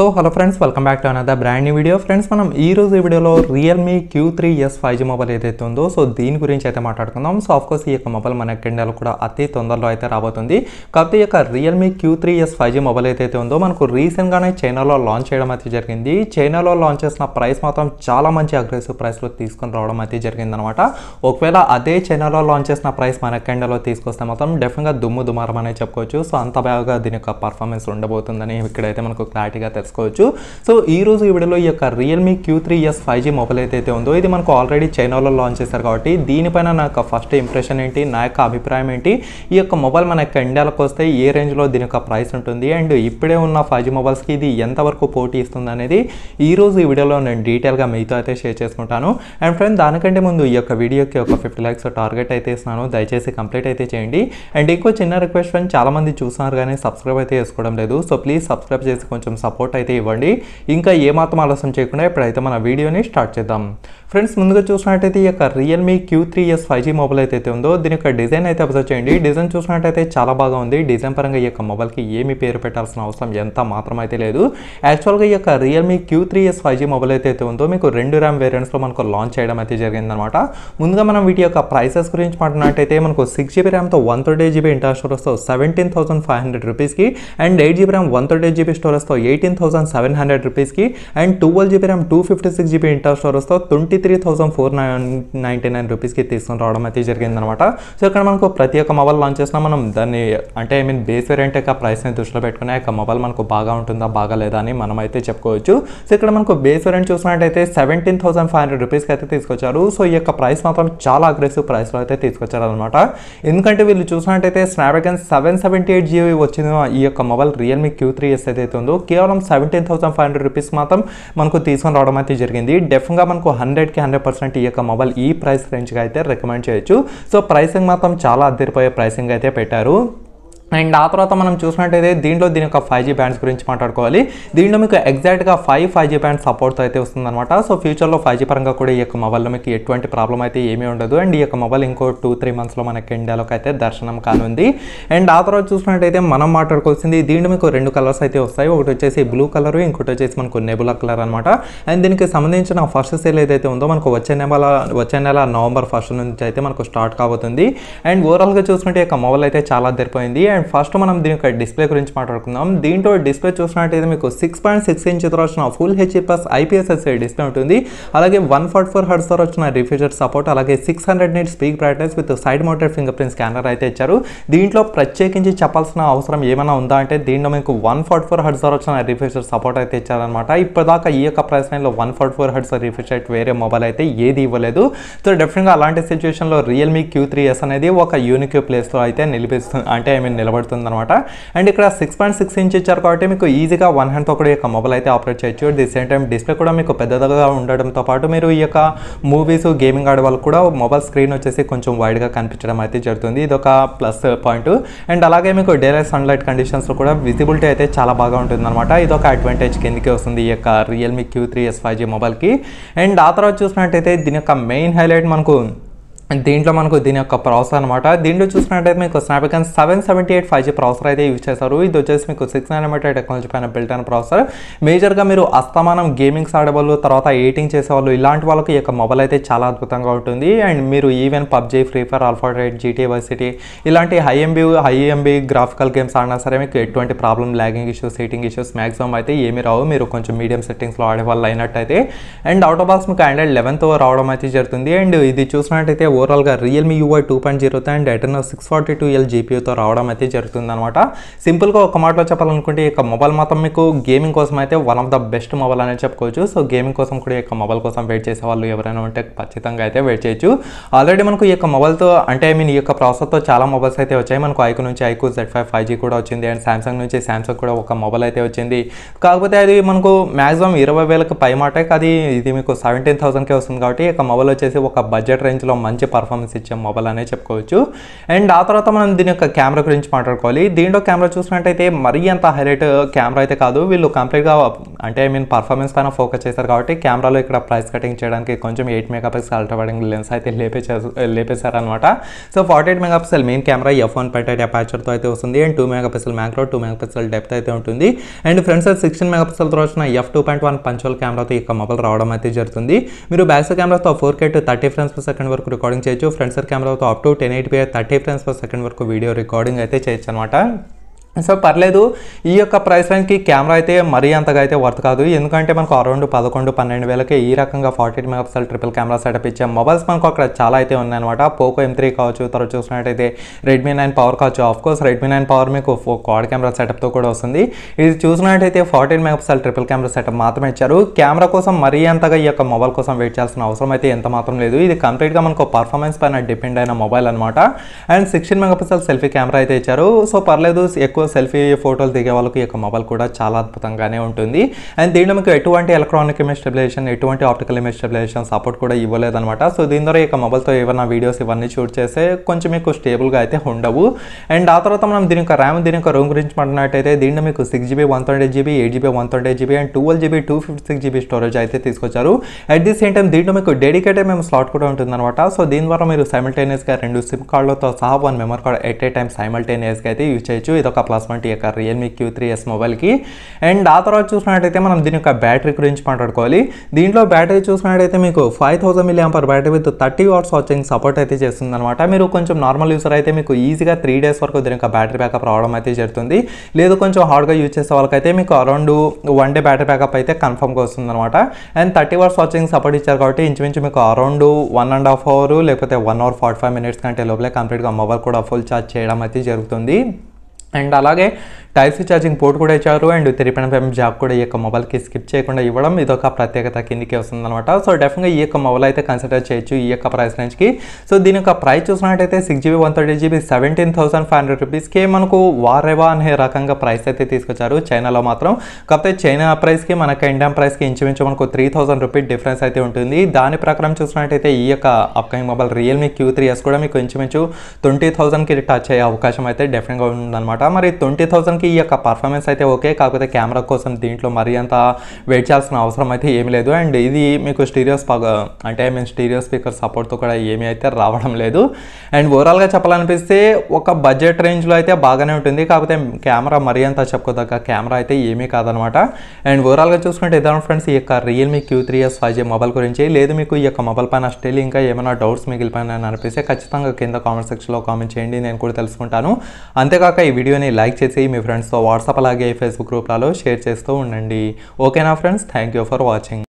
so hello friends welcome back to another brand new video friends మనం ఈ రోజు వీడియోలో Realme Q three S five G mobile ఏదైతే ఉందో సో దీని గురించి అయితే మాట్లాడుకుందాం సో కోర్స్ ఈ యొక్క మొబైల్ మన కిండలో కూడా అతి తొందరలో అయితే రాబోతుంది కాకపోతే ఈ యొక్క Realme Q three S five G mobile ఏదైతే ఉందో మనకు రీసెంట్గానే చైనాలో లాంచ్ చేయడం అయితే జరిగింది చైనాలో లాంచ్ చేసిన ప్రైస్ మాత్రం చాలా మంచి అగ్రెసివ్ ప్రైస్లో తీసుకొని రావడం అయితే జరిగిందనమాట ఒకవేళ అదే చైనాలో లాంచ్ చేసిన ప్రైస్ మన కిండలో తీసుకొస్తే మాత్రం డెఫినెట్గా దుమ్ము దుమారం అనేది చెప్పుకోవచ్చు సో అంత బాగా దీని యొక్క పర్ఫార్మెన్స్ ఉండబోతుందని ఇక్కడైతే మనకు క్లారిటీగా తెలుసు తెలుసుకోవచ్చు సో ఈ రోజు ఈ వీడియోలో ఈ యొక్క Realme Q three S five G mobile అయితే ఉందో ఇది మనకు ఆల్రెడీ చైనాలో లాంచ్ చేశారు కాబట్టి దీనిపైన నా యొక్క ఫస్ట్ ఇంప్రెషన్ ఏంటి నా యొక్క అభిప్రాయం ఏంటి ఈ యొక్క మొబైల్ మన యొక్క ఇండియాలోకి వస్తే ఏ రేంజ్లో దీని యొక్క ప్రైస్ ఉంటుంది అండ్ ఇప్పుడే ఉన్న ఫైవ్ జీ మొబైల్స్కి ఇది ఎంతవరకు పోటీ ఇస్తుంది అనేది ఈ రోజు ఈ వీడియోలో నేను డీటెయిల్గా మీతో అయితే షేర్ చేసుకుంటాను అండ్ ఫ్రెండ్ దానికంటే ముందు ఈ యొక్క వీడియోకి ఒక ఫిఫ్టీ ల్యాక్స్ టార్గెట్ అయితే ఇస్తున్నాను దయచేసి కంప్లీట్ అయితే చేయండి అండ్ ఇంకో చిన్న రిక్వెస్ట్ ఫ్రెండ్ చాలామంది చూసినారు కానీ సబ్స్క్రైబ్ అయితే చేసుకోవడం లేదు సో ప్లీజ్ సబ్స్క్రైబ్ చేసి కొంచెం సపోర్ట్ అయితే ఇవ్వండి ఇంకా ఏమాత్రం ఆలస్యం చేయకుండా ఇప్పుడైతే మన వీడియోని స్టార్ట్ చేద్దాం ఫ్రెండ్స్ ముందుగా చూసినట్టయితే ఈ యొక్క Realme Q three S five G mobile అయితే ఉందో దీని యొక్క డిజైన్ అయితే అబ్జర్వ్ చేయండి డిజైన్ చూసినట్టయితే చాలా బాగా ఉంది డిజైన్ పరంగా ఈ యొక్క మొబైల్కి ఏమి పేరు పెట్టాల్సిన అవసరం ఎంత మాత్రం అయితే లేదు యాక్చువల్గా ఈ యొక్క Realme Q three S five G mobile అయితే ఉందో మీకు రెండు ర్యామ్ వేరియంట్స్లో మనకు లాంచ్ చేయడం అయితే జరిగిందనమాట ముందుగా మనం వీటి యొక్క ప్రైసెస్ గురించి మాట్లాడినట్టయితే మనకు సిక్స్ జీబీ ర్యామ్తో వన్ థర్టీ జీబీ ఇంటర్ స్టోరేజ్తో సెవెంటీన్ థౌసండ్ ఫైవ్ హండ్రెడ్ రూపీస్కి and eight GB RAM one thirty GB స్టోరేజ్తో ఎయిటీన్ థౌసండ్ సెవెన్ హండ్రెడ్ రూపీస్కి and twelve GB RAM two fifty six GB inter స్టోరేజ్తో twenty three thousand four nine ninety nine రూపీస్కి తీసుకుని రావడం అయితే జరిగిందనమాట so ఇక్కడ మనకు ప్రతి ఒక్క మొబైల్ లాంచ్ చేసినా మనం దాన్ని అంటే ఐ మీన్ బేస్ వేరియంట్ యొక్క ప్రైస్ని దృష్టిలో పెట్టుకుని యొక్క మొబైల్ మనకు బాగా ఉంటుందా బాగా లేదా అని మనం అయితే చెప్పుకోవచ్చు సో ఇక్కడ మనకు బేస్ వేరియంట్ చూసినట్టయితే సెవెంటీన్ థౌసండ్ ఫైవ్ హండ్రెడ్ రూపీస్కి అయితే తీసుకొచ్చారు సో ఈ యొక్క ప్రైస్ మాత్రం చాలా అగ్రెసివ్ ప్రైస్లో అయితే తీసుకొచ్చారు అనమాట ఎందుకంటే వీళ్ళు చూసినట్టయితే Snapdragon seven seventy eight GB వచ్చిన ఈ యొక్క mobile Realme Q three S అయితే ఉందో కేవలం seventeen thousand five hundred rupees మాత్రం మనకు తీసుకొని రావడం అయితే జరిగింది డెఫ్గా మనకు హండ్రెడ్కి హండ్రెడ్ పర్సెంట్ ఈ యొక్క మొబైల్ ఈ ప్రైస్ రేంజ్గా అయితే రికమెండ్ చేయొచ్చు సో ప్రైసింగ్ మాత్రం చాలా అద్దరిపోయే ప్రైసింగ్ అయితే పెట్టారు అండ్ ఆ తర్వాత మనం చూసినట్టయితే దీంట్లో దీని యొక్క ఫైవ్ జీ బ్యాండ్స్ గురించి మాట్లాడుకోవాలి దీంట్లో మీకు ఎగ్జాక్ట్గా five five G band supports అయితే వస్తుందన్నమాట సో ఫ్యూచర్లో ఫైవ్ జీ పరంగా కూడా ఈ యొక్క మొబైల్లో మీకు ఎటువంటి ప్రాబ్లం అయితే ఏమీ ఉండదు అండ్ ఈ యొక్క మొబైల్ ఇంకో టూ త్రీ మంత్స్లో మనకి ఇండియాలోకి అయితే దర్శనం కానుంది అండ్ ఆ తర్వాత చూసినట్టయితే మనం మాట్లాడుకోవాల్సింది దీంట్లో మీకు రెండు కలర్స్ అయితే వస్తాయి ఒకటి వచ్చేసి బ్లూ కలర్ ఇంకోటి వచ్చేసి మనకు నెబులా కలర్ అనమాట అండ్ దీనికి సంబంధించిన ఫస్ట్ సేల్ ఏదైతే ఉందో మనకు వచ్చే నెల వచ్చే నెల నవంబర్ ఫస్ట్ నుంచి అయితే మనకు స్టార్ట్ కాబోతుంది అండ్ ఓవరాల్గా చూసుకుంటే ఈ యొక్క మొబైల్ అయితే చాలా దరిపోయింది అండ్ అండ్ ఫస్ట్ మనం దీని యొక్క డిస్ప్లే గురించి మాట్లాడుకుందాం దీంట్లో డిస్ప్లే చూసినట్టయితే మీకు సిక్స్ పాయింట్ సిక్స్ ఇంచ్ తో వచ్చిన full HD plus IPS display ఉంటుంది అలాగే వన్ ఫార్టీ ఫోర్ హర్ట్స్ తో వచ్చిన రిఫ్రిజర్ సపోర్ట్ అలాగే six hundred nits peak brightness with side mounted fingerprint scanner అయితే ఇచ్చారు దీంట్లో ప్రత్యేకించి చెప్పాల్సిన అవసరం ఏమైనా ఉందా అంటే దీంట్లో మీకు వన్ ఫార్టీ ఫోర్ హర్ట్స్ తో వచ్చిన రిఫ్రిజర్ సపోర్ట్ అయితే ఇచ్చారనమాట ఇప్పటిదాకా ఈ యొక్క ప్రైస్ లైన్లో one forty four hertz refresh rate వేరే మొబైల్ అయితే ఏది ఇవ్వలేదు సో డెఫినెట్గా అలాంటి సిచ్యువేషన్లో రియల్మీ క్యూ త్రీ ఎస్ అనేది ఒక యూనిక్యూ ప్లేస్లో అయితే నిలిపిస్తుంది అంటే ఐ మీన్ నిలబడుతుంది అనమాట అండ్ ఇక్కడ సిక్స్ పాయింట్ సిక్స్ ఇంచ్ ఇచ్చారు కాబట్టి మీకు ఈజీగా వన్ హ్యాండ్తో కూడా ఈ యొక్క మొబైల్ అయితే ఆపరేట్ చేయొచ్చు at the same time display కూడా మీకు పెద్దగా ఉండడంతో పాటు మీరు ఈ యొక్క మూవీస్ గేమింగ్ ఆడే వాళ్ళు కూడా మొబైల్ స్క్రీన్ వచ్చేసి కొంచెం వైడ్గా కనిపించడం అయితే జరుగుతుంది ఇది ఒక ప్లస్ పాయింట్ అండ్ అలాగే మీకు డైలీ సన్లైట్ కండిషన్స్లో కూడా విజిబిలిటీ అయితే చాలా బాగా అనమాట ఇది ఒక అడ్వాంటేజ్ కిందకి వస్తుంది ఈ యొక్క Realme Q three S five G మొబైల్కి అండ్ ఆ తర్వాత చూసినట్టయితే దీని యొక్క మెయిన్ హైలైట్ మనకు దీంట్లో మనకు దీని యొక్క ప్రాసెసర్ అనమాట దీంట్లో చూసినట్టయితే మీకు Snapdragon seven seventy eight five G processor అయితే యూజ్ చేశారు ఇది వచ్చేసి మీకు సిక్స్ మీటర్ టెక్నాలజీ పైన బిల్ట్ అయిన ప్రాసెసర్ మేజర్గా మీరు అస్తమానం గేమింగ్స్ ఆడేవాళ్ళు తర్వాత ఎయిటింగ్ చేసేవాళ్ళు ఇలాంటి వాళ్ళకి ఈ యొక్క మొబైల్ అయితే చాలా అద్భుతంగా ఉంటుంది అండ్ మీరు ఈవెన్ పబ్జీ ఫ్రీ ఫైర్ ఆల్ఫాడ్రైట్ జీటీ వై సిటీ ఇలాంటి high MB high MB graphical games ఆడినా సరే మీకు ఎటువంటి problem lagging issues heating issues maximum అయితే ఏమి రావు మీరు కొంచెం మీడియం సెట్టింగ్స్లో ఆడే వాళ్ళు అయినట్టయితే అండ్ అవుట్ ఆఫ్ బాక్స్ మీకు ఆండ్రాయిడ్ లెవెన్త్ రావడం అయితే జరుగుతుంది అండ్ ఇది చూసినట్టయితే ఓవరాల్గా రియల్మీ యూఐ టూ పాయింట్ జీరోతో and eternal six forty two L జీపీతో రావడం అయితే జరుగుతుందనమాట సింపుల్గా ఒక మాటలో చెప్పాలనుకుంటే ఈ మొబైల్ మాత్రం మీకు గేమింగ్ కోసం అయితే one of the best mobile అనేది చెప్పుకోవచ్చు సో గేమింగ్ కోసం కూడా ఈ మొబైల్ కోసం వెయిట్ చేసే వాళ్ళు ఎవరైనా ఉంటే ఖచ్చితంగా అయితే వెయిట్ చేయొచ్చు ఆల్రెడీ మనకు ఈ యొక్క మొబైల్తో అంటే ఐ మీన్ ఈ యొక్క ప్రాసెస్తో చాలా మొబైల్స్ అయితే వచ్చాయి మనకు ఐకు నుంచి iQOO Z five five G కూడా వచ్చింది అండ్ సామ్సంగ్ నుంచి సామ్సంగ్ కూడా ఒక మొబైల్ అయితే వచ్చింది కాకపోతే అది మనకు మ్యాక్సిమం ఇరవై వేలకు పై మాటకి అది ఇది మీకు సెవెంటీన్ థౌసండ్కే వస్తుంది కాబట్టి యొక్క మొబైల్ వచ్చేసి ఒక బడ్జెట్ రేంజ్లో మంచి పర్ఫార్మెన్స్ ఇచ్చే మొబైల్ అనే చెప్పుకోవచ్చు అండ్ ఆ తర్వాత మనం దీని యొక్క కెమెరా గురించి మాట్లాడుకోవాలి దీంట్లో కెమెరా చూసినట్టయితే మరీ అంత హైలైట్ కెమెరా అయితే కాదు వీళ్ళు కంప్లీట్గా అంటే ఐ మీన్ పర్ఫార్మెన్స్ పైన ఫోకస్ చేశారు కాబట్టి కెమెరాలో ఇక్కడ ప్రైస్ కటింగ్ చేయడానికి కొంచెం eight mega pixel ultrawide lens అయితే లేపేసే లేపేశారనమాట so forty eight mega pixel main camera F one point eight అపాచర్తో అయితే వస్తుంది అండ్ టూ మెగా పిక్సెల్ మ్యాక్లో టూ మెగా పిక్సెల్ డెప్త్ అయితే ఉంటుంది and front side sixteen mega పిక్సెల్తో వచ్చిన ఎఫ్ టూ పాయింట్ వన్ పంచువల్ కెమెరాతో ఈ మొబైల్ రావడం అయితే జరుగుతుంది మీరు బ్యాక్ కెమెరాతో four K thirty frames per second వరకు రికార్డింగ్ చేయొచ్చు ఫ్రంట్ సైడ్ కెమెరాతో up to ten eight by thirty frames per second వరకు వీడియో రికార్డింగ్ అయితే చేయొచ్చు అనమాట సో పర్లేదు ఈ యొక్క ప్రైస్ రేంజ్కి కెమెరా అయితే మరీ అంతగా అయితే వర్త్ కాదు ఎందుకంటే మనకు అరౌండ్ పదకొండు పన్నెండు వేలకే ఈ రకంగా forty eight megapixel triple camera setup ఇచ్చే మొబైల్స్ మనకు అక్కడ చాలా అయితే ఉన్నాయన్నమాట పోకో ఎం త్రీ కావచ్చు తర్వాత చూసినట్టయితే రెడ్మీ నైన్ పవర్ కావచ్చు of course Redmi nine power మీకు క్వాడ్ కెమెరా సెటప్తో కూడా వస్తుంది ఇది చూసినట్టయితే forty eight megapixel triple camera setup మాత్రమే ఇచ్చారు కెమెరా కోసం మరీ అంతగా ఈ యొక్క మొబైల్ కోసం వెయిట్ చేయాల్సిన అవసరం అయితే ఎంత మాత్రం లేదు ఇది కంప్లీట్గా మనకు పర్ఫార్మెన్స్ పైన డిపెండ్ అయిన మొబైల్ అనమాట and sixteen megapixel selfie camera అయితే ఇచ్చారు సో పర్లేదు ఎక్కువ ఎక్కువ సెల్ఫీ ఫోటోలు దిగే వాళ్ళకి ఈ యొక్క మొబైల్ కూడా చాలా అద్భుతంగానే ఉంటుంది అండ్ దీనిలో మీకు ఎటువంటి ఎలక్ట్రానిక్ ఇమేజ్ స్టెబిలైజేషన్ ఎటువంటి ఆప్టికల్ ఇమేజ్ స్టెబిలైజేషన్ సపోర్ట్ కూడా ఇవ్వలేదన్నమాట సో దీని ద్వారా ఈ మొబైల్తో ఏమైనా వీడియోస్ ఇవన్నీ షూట్ చేస్తే కొంచెం మీకు స్టేబుల్గా అయితే ఉండవు అండ్ ఆ తర్వాత మనం దీని యొక్క ర్యామ్ దీని యొక్క రూమ్ గురించి మాట్లాడినట్టయితే దీనిలో మీకు six GB one twenty GB eight GB one twenty GB and twelve GB two fifty six GB storage అయితే తీసుకొచ్చారు అట్ ది సేమ్ టైం దీంట్లో మీకు డెడికేటెడ్ మేము స్లాట్ కూడా ఉంటుందన్నమాట సో దీని ద్వారా మీరు సైమల్టేనియస్గా రెండు సిమ్ కార్డులతో సహా one memory card at a time సైమల్టేనియస్గా అయితే యూజ్ చేయొచ్చు ఇది ఒక ప్లస్ ట్వంటీ యొక్క రియల్మీ క్యూ త్రీ ఎస్ మొబైల్కి అండ్ ఆ తర్వాత చూసినట్టయితే మనం దీని యొక్క బ్యాటరీ గురించి మాట్లాడుకోవాలి దీంట్లో బ్యాటరీ చూసినట్టయితే మీకు five thousand milliampere battery with thirty watts watching support అయితే చేస్తుంది అనమాట మీరు కొంచెం నార్మల్ యూజర్ అయితే మీకు ఈజీగా త్రీ డేస్ వరకు దీని యొక్క బ్యాటరీ బ్యాకప్ రావడం అయితే జరుగుతుంది లేదు కొంచెం హార్డ్గా యూజ్ చేసే వాళ్ళకైతే మీకు around one day battery backup అయితే కన్ఫర్మ్గా వస్తుంది అనమాట and thirty watts watching support ఇచ్చారు కాబట్టి ఇంచుమించు మీకు around one and half hour లేకపోతే one hour forty five minutes కంటే లోపలే కంప్లీట్గా మొబైల్ కూడా ఫుల్ ఛార్జ్ చేయడం అయితే జరుగుతుంది एंड अलागे టైప్ సి ఛార్జింగ్ పోర్ట్ కూడా ఇచ్చారు and three point five jack కూడా ఈ యొక్క మొబైల్కి స్కిప్ చేయకుండా ఇవ్వడం ఇది ఒక ప్రత్యేకత కిందికి వస్తుందన్నమాట సో డెఫినెట్గా ఈ యొక్క మొబైల్ అయితే కన్సిడర్ చేయొచ్చు ఈ యొక్క ప్రైస్ రేంజ్కి సో దీని యొక్క ప్రైస్ చూసినట్టయితే six GB one thirty GB seventeen thousand five hundred రూపీస్కి మనకు వారేవా అనే రకంగా ప్రైస్ అయితే తీసుకొచ్చారు చైనాలో మాత్రం కాకపోతే చైనా ప్రైస్కి మనకు ఇండియన్ ప్రైస్కి ఇంచుమించు మనకు త్రీ థౌసండ్ రూపీస్ డిఫరెన్స్ అయితే ఉంటుంది దాని ప్రకారం చూసినట్టయితే ఈ యొక్క upcoming mobile Realme Q three S కూడా మీకు ఇంచుమించు ట్వంటీ థౌసండ్కి టచ్ అయ్యే అవకాశం అయితే డెఫినెట్గా ఉందన్నమాట మరి ట్వంటీ థౌసండ్ వాస్తవానికి ఈ యొక్క పర్ఫార్మెన్స్ అయితే ఓకే కాకపోతే కెమెరా కోసం దీంట్లో మరీ అంత వెయిట్ చేయాల్సిన అవసరం అయితే ఏమీ లేదు అండ్ ఇది మీకు స్టీరియోస్ అంటే మేము స్టీరియో స్పీకర్ సపోర్ట్తో కూడా ఏమీ అయితే రావడం లేదు అండ్ ఓవరాల్గా చెప్పాలనిపిస్తే ఒక బడ్జెట్ రేంజ్లో అయితే బాగానే ఉంటుంది కాకపోతే కెమెరా మరీ అంత చెప్పుకోదగ్గ కెమెరా అయితే ఏమీ కాదనమాట అండ్ ఓవరాల్గా చూసుకుంటే ఇదే ఫ్రెండ్స్ ఈ యొక్క Realme Q three S five G mobile గురించి లేదు మీకు ఈ యొక్క మొబైల్ పైన స్టిల్ ఇంకా ఏమైనా డౌట్స్ అని అనిపిస్తే ఖచ్చితంగా కింద కామెంట్ సెక్షన్లో కామెంట్ చేయండి నేను కూడా తెలుసుకుంటాను అంతేకాక ఈ వీడియోని లైక్ చేసి మీ ఫ్రెండ్స్తో వాట్సాప్ అలాగే ఫేస్బుక్ గ్రూప్లలో షేర్ చేస్తూ ఉండండి ఓకేనా friends thank you for watching